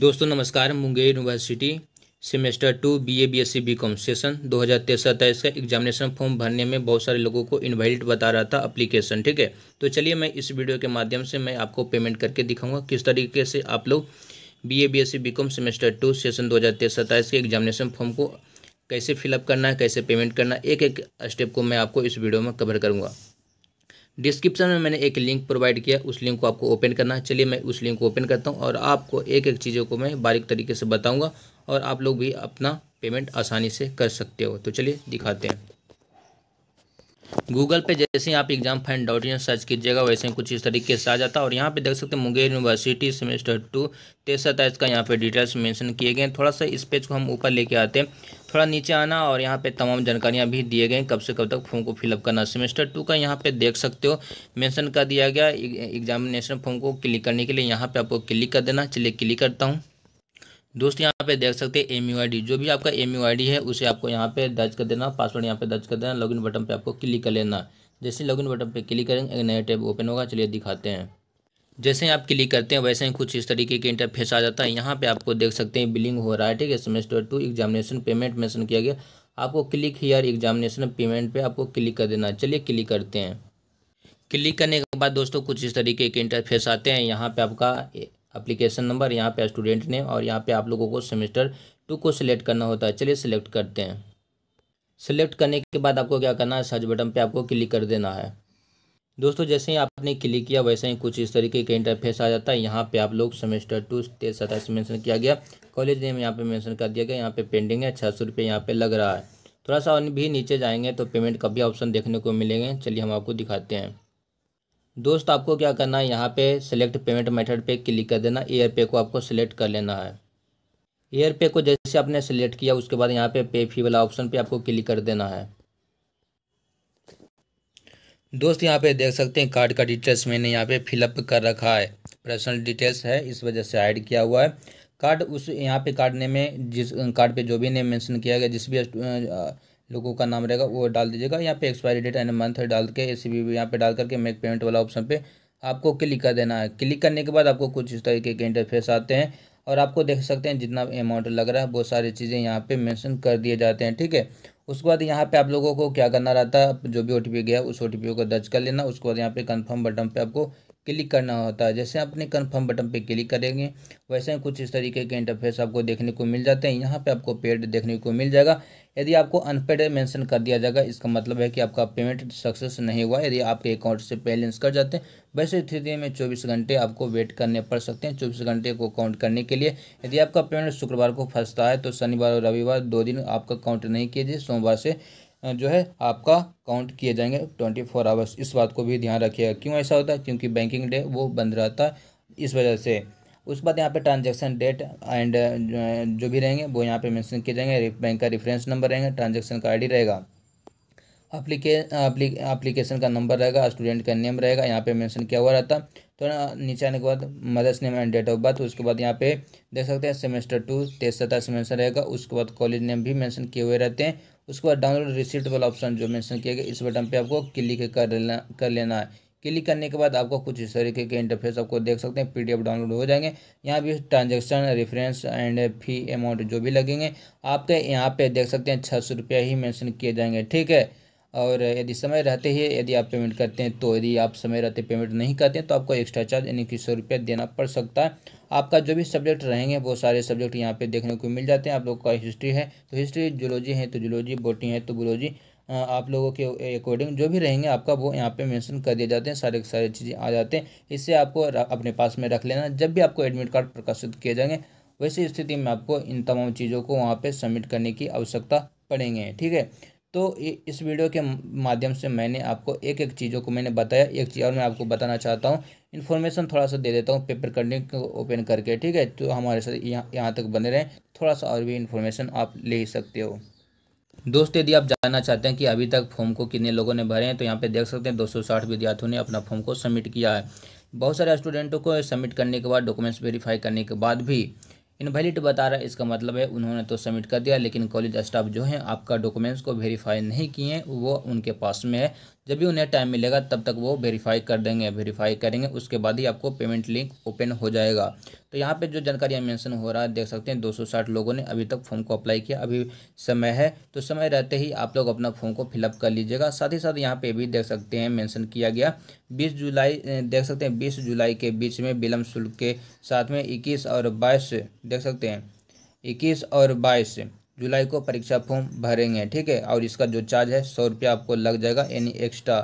दोस्तों नमस्कार Munger university semester two B A B S C B com session दो हज़ार तेईस सत्ताईस का एग्जामिनेशन फॉर्म भरने में बहुत सारे लोगों को इनवाइट बता रहा था अप्लीकेशन ठीक है तो चलिए मैं इस वीडियो के माध्यम से मैं आपको पेमेंट करके दिखाऊंगा किस तरीके से आप लोग B A B S C B com semester two session दो हज़ार तेईस सत्ताईस के एग्जामिनेशन फॉर्म को कैसे फिलअप करना है कैसे पेमेंट करना है एक एक स्टेप को मैं आपको इस वीडियो में कवर करूँगा डिस्क्रिप्शन में मैंने एक लिंक प्रोवाइड किया उस लिंक को आपको ओपन करना है चलिए मैं उस लिंक को ओपन करता हूँ और आपको एक एक चीज़ों को मैं बारीक तरीके से बताऊँगा और आप लोग भी अपना पेमेंट आसानी से कर सकते हो तो चलिए दिखाते हैं गूगल पे जैसे ही आप exam fine dot in search कीजिएगा वैसे ही कुछ इस तरीके से आ जाता है और यहाँ पे देख सकते हैं मुंगेर यूनिवर्सिटी सेमेस्टर टू तेईस सत्ताईस का यहाँ पे डिटेल्स मेंशन किए गए हैं थोड़ा सा इस पेज को हम ऊपर लेके आते हैं थोड़ा नीचे आना और यहाँ पे तमाम जानकारियाँ भी दिए गए कब से कब तक फॉर्म को फिलअप करना सेमेस्टर टू का यहाँ पर देख सकते हो मैंसन कर दिया गया एग्जामिनेशन फॉर्म को क्लिक करने के लिए यहाँ पर आपको क्लिक कर देना चलिए क्लिक करता हूँ दोस्त यहाँ पे देख सकते हैं एम यू आई डी जो भी आपका एम यू आई डी है उसे आपको यहाँ पे दर्ज कर देना पासवर्ड यहाँ पे दर्ज कर देना लॉगिन बटन पे आपको क्लिक कर लेना जैसे लॉगिन बटन पे क्लिक करेंगे एक नया टैब ओपन होगा चलिए दिखाते हैं जैसे आप क्लिक करते हैं वैसे ही कुछ इस तरीके के इंटरफेस आ जाता है यहाँ पे आपको देख सकते हैं बिलिंग हो रहा है ठीक है semester two examination payment mention किया गया आपको क्लिक हियर एग्जामिनेशन पेमेंट पे आपको क्लिक कर देना चलिए क्लिक करते हैं क्लिक करने के बाद दोस्तों कुछ इस तरीके के इंटरफेस आते हैं यहाँ पे आपका अप्लीकेशन नंबर यहाँ पे स्टूडेंट नेम और यहाँ पे आप लोगों को सेमेस्टर टू को सिलेक्ट करना होता है चलिए सिलेक्ट करते हैं सिलेक्ट करने के बाद आपको क्या करना है सर्च बटन पे आपको क्लिक कर देना है दोस्तों जैसे ही आपने क्लिक किया वैसे ही कुछ इस तरीके का इंटरफेस आ जाता है यहाँ पे आप लोग सेमेस्टर टू तेज सताईस मेंशन किया गया कॉलेज नेम यहाँ पे मेंशन कर दिया गया यहाँ पे पेंडिंग है छः सौ रुपये यहाँ पे लग रहा है थोड़ा सा भी नीचे जाएंगे तो पेमेंट का भी ऑप्शन देखने को मिलेंगे चलिए हम आपको दिखाते हैं दोस्त आपको क्या करना है यहाँ पे सिलेक्ट पेमेंट मेथड पे क्लिक कर देना एयर पे को आपको सिलेक्ट कर लेना है एयर पे को जैसे आपने सिलेक्ट किया उसके बाद यहाँ पे पे फी वाला ऑप्शन पे आपको क्लिक कर देना है दोस्त यहाँ पे देख सकते हैं कार्ड का डिटेल्स मैंने यहाँ पे फिलअप कर रखा है पर्सनल डिटेल्स है इस वजह से ऐड किया हुआ है कार्ड उस यहाँ पे कार्ड में जिस कार्ड पे जो भी नेम मेंशन किया गया जिस भी लोगों का नाम रहेगा वो डाल दीजिएगा यहाँ पे एक्सपायरी डेट एंड मंथ डाल के ए सी बी यहाँ पे डाल करके मेक पेमेंट वाला ऑप्शन पे आपको क्लिक कर देना है क्लिक करने के बाद आपको कुछ इस तरीके के इंटरफेस आते हैं और आपको देख सकते हैं जितना अमाउंट लग रहा है वो सारी चीज़ें यहाँ पे मेंशन कर दिए जाते हैं ठीक है उसके बाद यहाँ पे आप लोगों को क्या करना रहता है जो भी ओ गया उस ओ को दर्ज कर लेना उसके बाद यहाँ पे कंफर्म बटन पे आपको क्लिक करना होता है जैसे आपने कन्फर्म बटन पे क्लिक करेंगे वैसे ही कुछ इस तरीके के इंटरफेस आपको देखने को मिल जाते हैं यहाँ पे आपको पेड देखने को मिल जाएगा यदि आपको अनपेड मेंशन कर दिया जाएगा इसका मतलब है कि आपका पेमेंट सक्सेस नहीं हुआ यदि आपके अकाउंट से बैलेंस कर जाते हैं वैसे स्थिति में चौबीस घंटे आपको वेट करने पड़ सकते हैं चौबीस घंटे को काउंट करने के लिए यदि आपका पेमेंट शुक्रवार को फंसता है तो शनिवार और रविवार दो दिन आपका काउंट नहीं जाए सोमवार से जो है आपका काउंट किए जाएंगे ट्वेंटी फोर आवर्स इस बात को भी ध्यान रखिएगा क्यों ऐसा होता है क्योंकि बैंकिंग डे वो बंद रहता है इस वजह से उसके बाद यहाँ पे ट्रांजैक्शन डेट एंड जो भी रहेंगे वो यहाँ पे मेंशन किए जाएंगे बैंक का रेफरेंस नंबर रहेंगे ट्रांजैक्शन का आईडी रहेगा अप्लीके अप्लीकेशन का नंबर रहेगा स्टूडेंट का नेम रहेगा यहाँ पे मेंशन किया हुआ रहता थोड़ा तो नीचे आने के बाद mother's name and date of birth उसके बाद यहाँ पे देख सकते हैं सेमेस्टर टू तेज सत्ताईस मेंशन रहेगा उसके बाद कॉलेज नेम भी मेंशन किए हुए रहते हैं उसके बाद डाउनलोड रिसिप्ट वाला ऑप्शन जो मैंसन किया गया इस बटन पर आपको क्लिक कर लेना कर लेना है क्लिक करने के बाद आपको कुछ इस तरीके के इंटरफेस आपको देख सकते हैं पीडीएफ डाउनलोड हो जाएंगे यहाँ भी transaction reference and fee amount जो भी लगेंगे आपके यहाँ पे देख सकते हैं छः सौ रुपया ही मेंशन किए जाएंगे ठीक है और यदि समय रहते ही यदि आप पेमेंट करते हैं तो यदि आप समय रहते पेमेंट नहीं करते हैं तो आपको एक्स्ट्रा चार्ज यानी कि सौ रुपया देना पड़ सकता है आपका जो भी सब्जेक्ट रहेंगे वो सारे सब्जेक्ट यहाँ पे देखने को मिल जाते हैं आप लोग का हिस्ट्री है तो हिस्ट्री जूलॉजी है तो जुलॉजी बोटी है तो बुलॉजी आप लोगों के अकॉर्डिंग जो भी रहेंगे आपका वो यहाँ पे मेंशन कर दिए जाते हैं सारे सारे चीज़ें आ जाते हैं इससे आपको अपने पास में रख लेना जब भी आपको एडमिट कार्ड प्रकाशित किए जाएंगे वैसी स्थिति में आपको इन तमाम चीज़ों को वहाँ पर सबमिट करने की आवश्यकता पड़ेंगे ठीक है तो इस वीडियो के माध्यम से मैंने आपको एक एक चीज़ों को मैंने बताया एक चीज़ और मैं आपको बताना चाहता हूँ इन्फॉर्मेशन थोड़ा सा दे देता हूँ पेपर कटिंग को ओपन करके ठीक है तो हमारे साथ यहाँ यहाँ तक बने रहें थोड़ा सा और भी इन्फॉर्मेशन आप ले सकते हो दोस्त यदि आप जानना चाहते हैं कि अभी तक फॉर्म को कितने लोगों ने भरे हैं तो यहाँ पे देख सकते हैं 260 विद्यार्थियों ने अपना फॉर्म को सबमिट किया है बहुत सारे स्टूडेंटों को सबमिट करने के बाद डॉक्यूमेंट्स वेरीफाई करने के बाद भी इनवैलिड बता रहा है इसका मतलब है उन्होंने तो सबमिट कर दिया लेकिन कॉलेज स्टाफ जो है आपका डॉक्यूमेंट्स को वेरीफाई नहीं किए वो उनके पास में है जब भी उन्हें टाइम मिलेगा तब तक वो वेरीफाई कर देंगे वेरीफाई करेंगे उसके बाद ही आपको पेमेंट लिंक ओपन हो जाएगा तो यहाँ पे जो जानकारी मेंशन हो रहा है देख सकते हैं 260 लोगों ने अभी तक फॉर्म को अप्लाई किया अभी समय है तो समय रहते ही आप लोग अपना फॉर्म को फिलअप कर लीजिएगा साथ ही साथ यहाँ पे भी देख सकते हैं मेंशन किया गया 20 जुलाई देख सकते हैं 20 जुलाई के बीच में विलम्ब शुल्क के साथ में इक्कीस और बाईस देख सकते हैं इक्कीस और बाईस जुलाई को परीक्षा फॉर्म भरेंगे ठीक है और इसका जो चार्ज है सौ रुपया आपको लग जाएगा यानी एक्स्ट्रा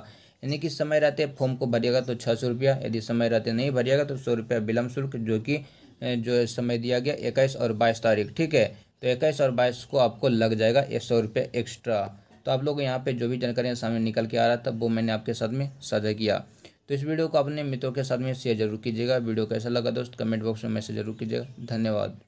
यानी कि समय रहते फॉर्म को भरिएगा तो छः सौ रुपया यदि समय रहते नहीं भरिएगा तो सौ रुपया विलम्ब शुल्क जो कि जो समय दिया गया इक्कीस और बाईस तारीख ठीक है तो इक्कीस और बाईस को आपको लग जाएगा एक सौ रुपये एक्स्ट्रा तो आप लोग यहाँ पर जो भी जानकारियाँ सामने निकल के आ रहा था वो मैंने आपके साथ में साझा किया तो इस वीडियो को अपने मित्रों के साथ में शेयर जरूर कीजिएगा वीडियो कैसा लगा दोस्त कमेंट बॉक्स में मैसेज जरूर कीजिएगा धन्यवाद